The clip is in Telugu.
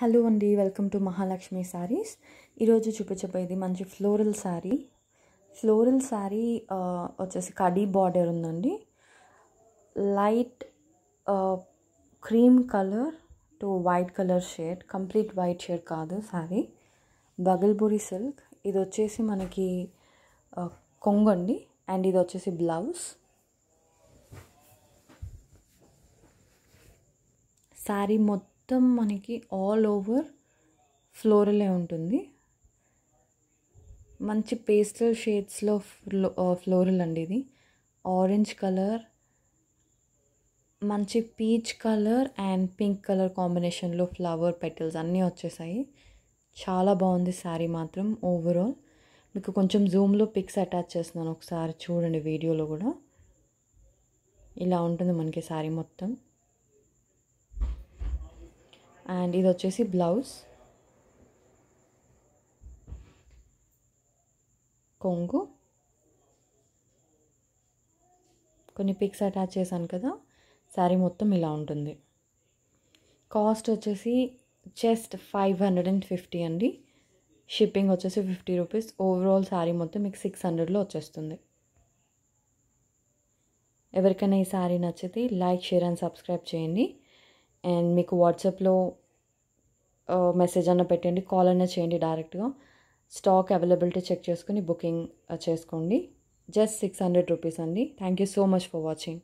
హలో అండి వెల్కమ్ టు మహాలక్ష్మి శారీస్ ఈరోజు చూపించబోయేది మంచి ఫ్లోరల్ శారీ ఫ్లోరల్ శారీ వచ్చేసి కడీ బార్డర్ ఉందండి light cream colour to white colour shade complete white shade కాదు శారీ బగల్బురి సిల్క్ ఇది వచ్చేసి మనకి అండి అండ్ ఇది వచ్చేసి బ్లౌజ్ శారీ మొత్తం మొత్తం మనకి ఆల్ ఓవర్ ఫ్లోరలే ఉంటుంది మంచి పేస్టల్ షేడ్స్లో ఫ్లో ఫ్లోరల్ అండి ఇది ఆరెంజ్ కలర్ మంచి peach colour and pink colour కాంబినేషన్లో ఫ్లవర్ పెటల్స్ అన్నీ వచ్చేసాయి చాలా బాగుంది శారీ మాత్రం ఓవరాల్ మీకు కొంచెం జూమ్లో పిక్స్ అటాచ్ చేస్తున్నాను ఒకసారి చూడండి వీడియోలో కూడా ఇలా ఉంటుంది మనకి శారీ మొత్తం అండ్ ఇది వచ్చేసి బ్లౌజ్ కొంగు కొన్ని పిక్స్ అటాచ్ చేశాను కదా శారీ మొత్తం ఇలా ఉంటుంది కాస్ట్ వచ్చేసి just five hundred and fifty అండి షిప్పింగ్ వచ్చేసి ఫిఫ్టీ రూపీస్ ఓవరాల్ శారీ మొత్తం మీకు సిక్స్ హండ్రెడ్లో వచ్చేస్తుంది ఎవరికైనా ఈ శారీ నచ్చితే లైక్ షేర్ అండ్ సబ్స్క్రైబ్ చేయండి అండ్ మీకు వాట్సాప్లో మెసేజ్ అన్న పెట్టండి కాల్ అన్న చేయండి డైరెక్ట్గా స్టాక్ అవైలబిలిటీ చెక్ చేసుకుని బుకింగ్ చేసుకోండి జస్ట్ సిక్స్ హండ్రెడ్ రూపీస్ అండి thank you so much for watching